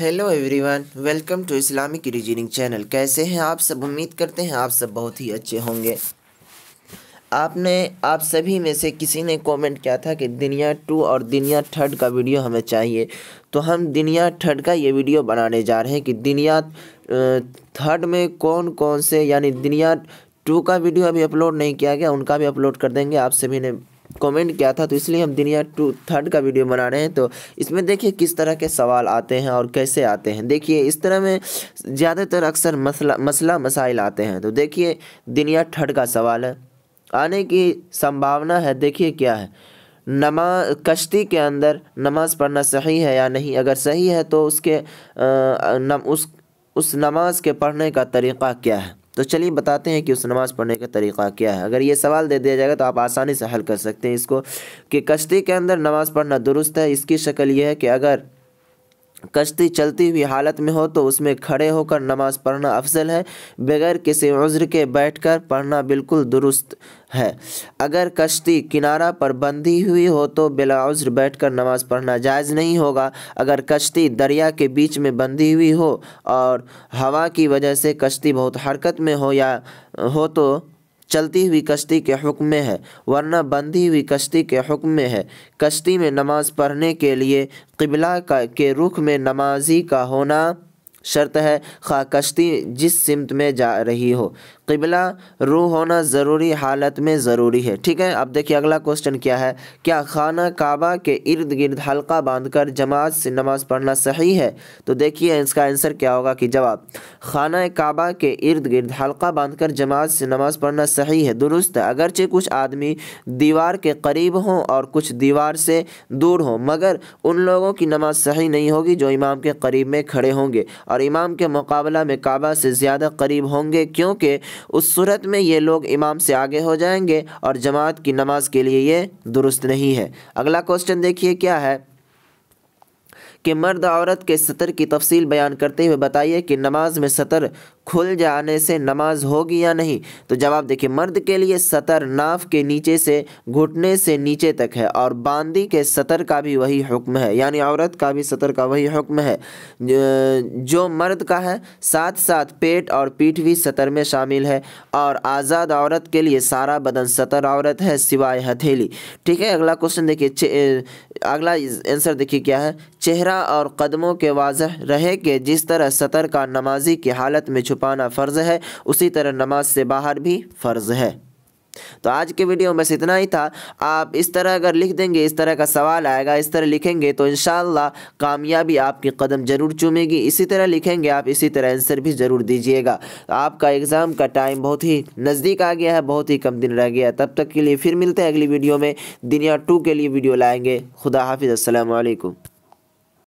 hello everyone welcome to Islamic reasoning channel कैसे हैं आप सब उम्मीद करते हैं आप सब बहुत ही अच्छे होंगे आपने आप सभी में से किसी ने कमेंट किया था कि दुनिया टू और दुनिया थर्ड का वीडियो हमें चाहिए तो हम दुनिया थर्ड का ये वीडियो बनाने जा रहे हैं कि दुनिया थर्ड में कौन कौन से यानी दुनिया टू का वीडियो अभी अपलोड नहीं किया गया उनका भी अपलोड कर देंगे आप सभी ने कमेंट किया था तो इसलिए हम दुनिया टू थर्ड का वीडियो बना रहे हैं तो इसमें देखिए किस तरह के सवाल आते हैं और कैसे आते हैं देखिए इस तरह में ज़्यादातर अक्सर मसला मसला मसाइल आते हैं तो देखिए दुनिया थर्ड का सवाल है आने की संभावना है देखिए क्या है नमा कश्ती के अंदर नमाज़ पढ़ना सही है या नहीं अगर सही है तो उसके आ, न, उस उस नमाज के पढ़ने का तरीक़ा क्या है तो चलिए बताते हैं कि उस नमाज़ पढ़ने का तरीका क्या है अगर ये सवाल दे दिया जाएगा तो आप आसानी से हल कर सकते हैं इसको कि कश्ती के अंदर नमाज़ पढ़ना दुरुस्त है इसकी शक्ल यह है कि अगर कश्ती चलती हुई हालत में हो तो उसमें खड़े होकर नमाज पढ़ना अफजल है बगैर किसी उज्र के बैठकर पढ़ना बिल्कुल दुरुस्त है अगर कश्ती किनारा पर बंधी हुई हो तो बिला बैठ बैठकर नमाज पढ़ना जायज़ नहीं होगा अगर कश्ती दरिया के बीच में बंधी हुई हो और हवा की वजह से कश्ती बहुत हरकत में हो या हो तो चलती हुई कश्ती के हुक्म में है वरना बंधी हुई कश्ती के हुक्म में है कश्ती में नमाज़ पढ़ने के लिए किबला का के रुख में नमाजी का होना शर्त है खा कश्ती जिस सिमत में जा रही हो किबला रू होना ज़रूरी हालत में ज़रूरी है ठीक है अब देखिए अगला क्वेश्चन क्या है क्या खाना काबा के इर्द गिर्द हल्का बांधकर जमात से नमाज़ पढ़ना सही है तो देखिए इसका आंसर क्या होगा कि जवाब खाना काबा के इर्द गिर्द हल्का बांधकर जमात से नमाज़ पढ़ना सही है दुरुस्त है अगरचे कुछ आदमी दीवार के करीब हों और कुछ दीवार से दूर हों मगर उन लोगों की नमाज़ सही नहीं होगी जो इमाम के करीब में खड़े होंगे और इमाम के मुकाबला में काबा से ज़्यादा करीब होंगे क्योंकि उस सूरत में ये लोग इमाम से आगे हो जाएंगे और जमात की नमाज के लिए ये दुरुस्त नहीं है अगला क्वेश्चन देखिए क्या है कि मर्द औरत के सतर की तफसील बयान करते हुए बताइए कि नमाज में सतर खुल जाने से नमाज होगी या नहीं तो जवाब देखिए मर्द के लिए सतर नाफ के नीचे से घुटने से नीचे तक है और बांदी के सतर का भी वही हुक्म है यानी औरत का भी सतर का वही हुक्म है जो मर्द का है साथ साथ पेट और पीठ भी सतर में शामिल है और आज़ाद औरत के लिए सारा बदन सतर औरत है सिवाय हथेली ठीक है अगला क्वेश्चन देखिए अगला आंसर देखिए क्या है चेहरा और कदमों के वाजह रहे कि जिस तरह सतर का नमाजी की हालत में छुप छुपाना फ़र्ज़ है उसी तरह नमाज से बाहर भी फ़र्ज़ है तो आज के वीडियो में बस इतना ही था आप इस तरह अगर लिख देंगे इस तरह का सवाल आएगा इस तरह लिखेंगे तो इन कामयाबी आपकी कदम ज़रूर चूमेगी इसी तरह लिखेंगे आप इसी तरह आंसर भी ज़रूर दीजिएगा तो आपका एग्ज़ाम का टाइम बहुत ही नज़दीक आ गया है बहुत ही कम दिन रह गया है तब तक के लिए फिर मिलते हैं अगली वीडियो में दुनिया टू के लिए वीडियो लाएँगे खुदा हाफिज़ असलकम